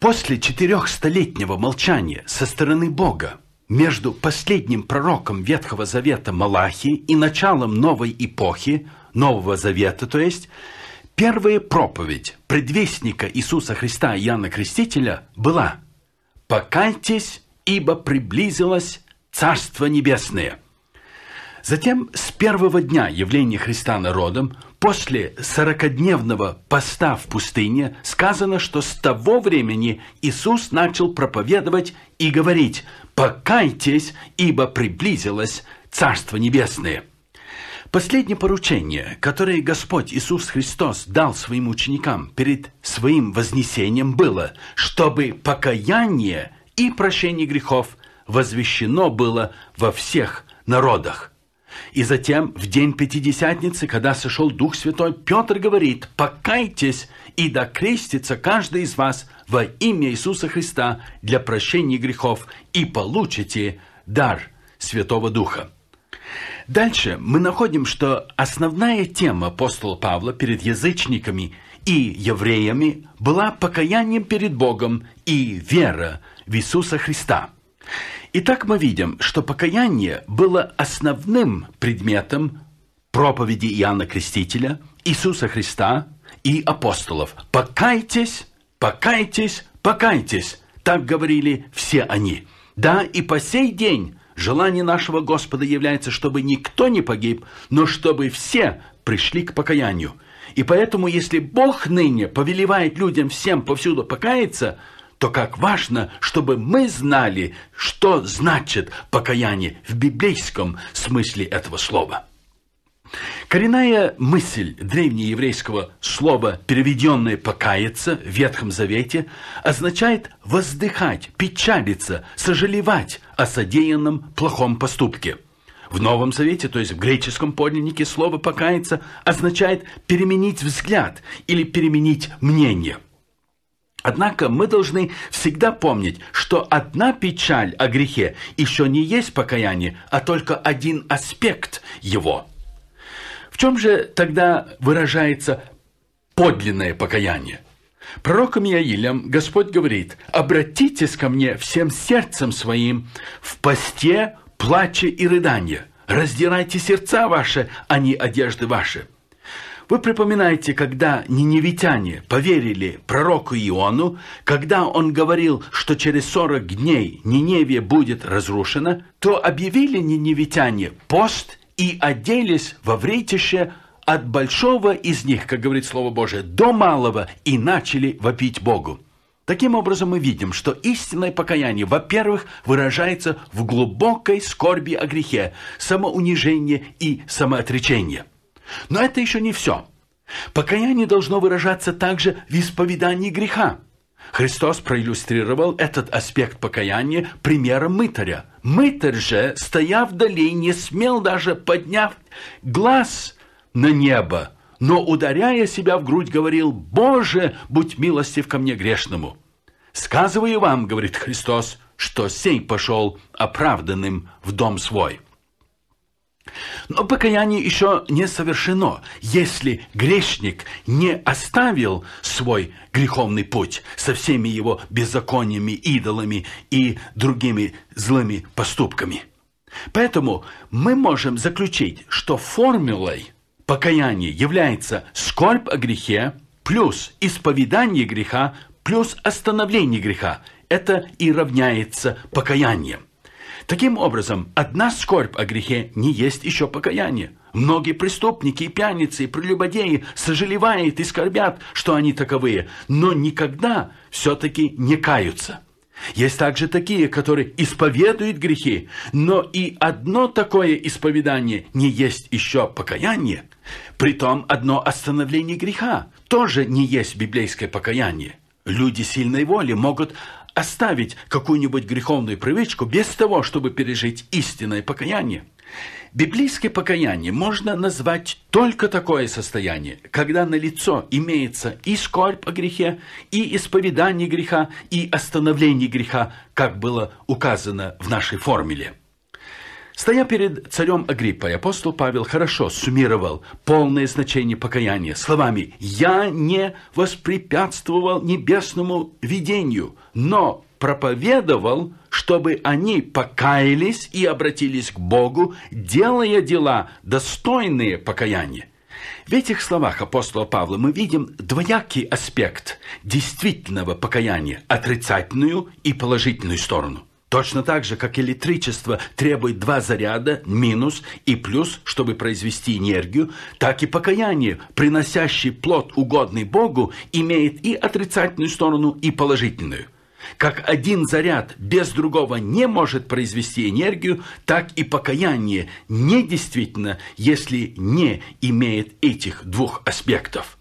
После четырехстолетнего молчания со стороны Бога между последним пророком Ветхого Завета Малахи и началом новой эпохи, Нового Завета, то есть, первая проповедь предвестника Иисуса Христа Иоанна Крестителя была «Покайтесь, ибо приблизилось Царство Небесное». Затем с первого дня явления Христа народом, после сорокадневного поста в пустыне, сказано, что с того времени Иисус начал проповедовать и говорить «Покайтесь, ибо приблизилось Царство Небесное». Последнее поручение, которое Господь Иисус Христос дал своим ученикам перед своим вознесением, было, чтобы покаяние и прощение грехов возвещено было во всех народах. И затем, в день Пятидесятницы, когда сошел Дух Святой, Петр говорит, «Покайтесь и докрестится каждый из вас во имя Иисуса Христа для прощения грехов, и получите дар Святого Духа». Дальше мы находим, что основная тема апостола Павла перед язычниками и евреями была покаянием перед Богом и вера в Иисуса Христа – Итак, мы видим, что покаяние было основным предметом проповеди Иоанна Крестителя, Иисуса Христа и апостолов. «Покайтесь, покайтесь, покайтесь!» Так говорили все они. Да, и по сей день желание нашего Господа является, чтобы никто не погиб, но чтобы все пришли к покаянию. И поэтому, если Бог ныне повелевает людям всем повсюду покаяться – то как важно, чтобы мы знали, что значит покаяние в библейском смысле этого слова. Коренная мысль древнееврейского слова, переведенное «покаяться» в Ветхом Завете, означает «воздыхать», «печалиться», «сожалевать» о содеянном плохом поступке. В Новом Завете, то есть в греческом подлиннике, слово «покаяться» означает «переменить взгляд» или «переменить мнение». Однако мы должны всегда помнить, что одна печаль о грехе еще не есть покаяние, а только один аспект его. В чем же тогда выражается подлинное покаяние? Пророком Иаилем Господь говорит, «Обратитесь ко мне всем сердцем своим в посте, плаче и рыдание. Раздирайте сердца ваши, а не одежды ваши». Вы припоминаете, когда ниневитяне поверили пророку Иону, когда он говорил, что через 40 дней Ниневия будет разрушена, то объявили ниневитяне пост и оделись во вретище от большого из них, как говорит Слово Божие, до малого, и начали вопить Богу. Таким образом, мы видим, что истинное покаяние, во-первых, выражается в глубокой скорби о грехе, самоунижении и самоотречении – но это еще не все. Покаяние должно выражаться также в исповедании греха. Христос проиллюстрировал этот аспект покаяния примером мытаря. Мытарь же, стоя вдали, не смел даже подняв глаз на небо, но, ударяя себя в грудь, говорил «Боже, будь милостив ко мне грешному». «Сказываю вам, — говорит Христос, — что сей пошел оправданным в дом свой». Но покаяние еще не совершено, если грешник не оставил свой греховный путь со всеми его беззакониями, идолами и другими злыми поступками. Поэтому мы можем заключить, что формулой покаяния является скорбь о грехе плюс исповедание греха плюс остановление греха. Это и равняется покаянием. Таким образом, одна скорбь о грехе не есть еще покаяние. Многие преступники и пьяницы, и прелюбодеи сожалевают и скорбят, что они таковые, но никогда все-таки не каются. Есть также такие, которые исповедуют грехи, но и одно такое исповедание не есть еще покаяние. Притом одно остановление греха тоже не есть библейское покаяние. Люди сильной воли могут оставить какую-нибудь греховную привычку без того, чтобы пережить истинное покаяние. Библейское покаяние можно назвать только такое состояние, когда на лицо имеется и скорбь о грехе, и исповедание греха, и остановление греха, как было указано в нашей формуле. Стоя перед царем Агриппой, апостол Павел хорошо суммировал полное значение покаяния словами «Я не воспрепятствовал небесному видению, но проповедовал, чтобы они покаялись и обратились к Богу, делая дела, достойные покаяния». В этих словах апостола Павла мы видим двоякий аспект действительного покаяния, отрицательную и положительную сторону. Точно так же, как электричество требует два заряда, минус и плюс, чтобы произвести энергию, так и покаяние, приносящий плод угодный Богу, имеет и отрицательную сторону, и положительную. Как один заряд без другого не может произвести энергию, так и покаяние недействительно, если не имеет этих двух аспектов.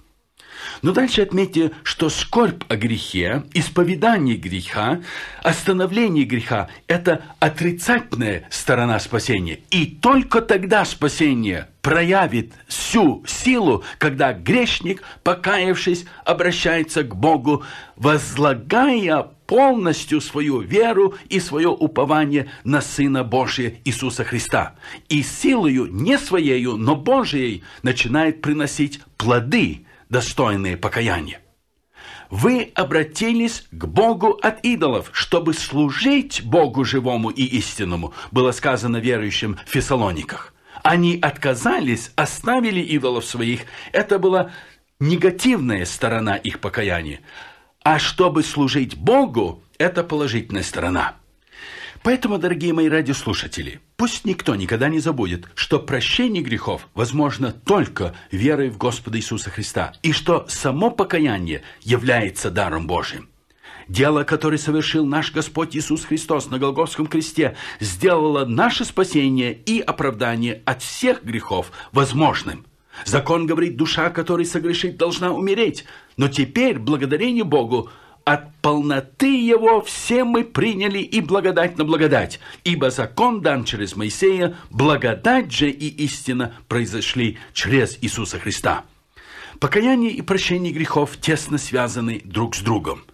Но дальше отметьте, что скорбь о грехе, исповедание греха, остановление греха – это отрицательная сторона спасения. И только тогда спасение проявит всю силу, когда грешник, покаявшись, обращается к Богу, возлагая полностью свою веру и свое упование на Сына Божия Иисуса Христа. И силою не своею, но Божией начинает приносить плоды – достойные покаяния. Вы обратились к Богу от идолов, чтобы служить Богу живому и истинному, было сказано верующим в Фессалониках. Они отказались, оставили идолов своих. Это была негативная сторона их покаяния. А чтобы служить Богу, это положительная сторона. Поэтому, дорогие мои радиослушатели – Пусть никто никогда не забудет, что прощение грехов возможно только верой в Господа Иисуса Христа, и что само покаяние является даром Божьим. Дело, которое совершил наш Господь Иисус Христос на Голгофском кресте, сделало наше спасение и оправдание от всех грехов возможным. Закон говорит, душа, которая согрешит, должна умереть. Но теперь, благодарение Богу, от полноты его все мы приняли и благодать на благодать, ибо закон дан через Моисея, благодать же и истина произошли через Иисуса Христа. Покаяние и прощение грехов тесно связаны друг с другом.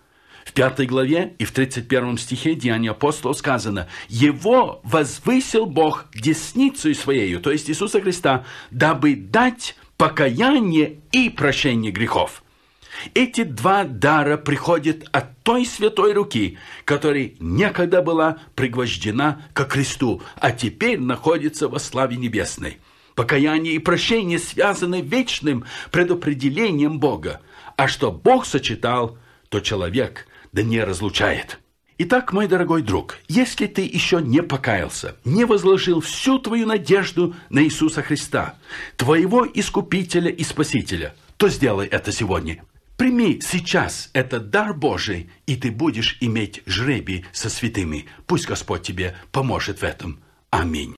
В пятой главе и в 31 стихе Деяния апостола сказано «Его возвысил Бог десницей Своею», то есть Иисуса Христа, «дабы дать покаяние и прощение грехов». Эти два дара приходят от той святой руки, которая некогда была пригвождена ко кресту, а теперь находится во славе небесной. Покаяние и прощение связаны вечным предопределением Бога, а что Бог сочетал, то человек да не разлучает. Итак, мой дорогой друг, если ты еще не покаялся, не возложил всю твою надежду на Иисуса Христа, твоего Искупителя и Спасителя, то сделай это сегодня. Прими сейчас этот дар Божий, и ты будешь иметь жребий со святыми. Пусть Господь тебе поможет в этом. Аминь.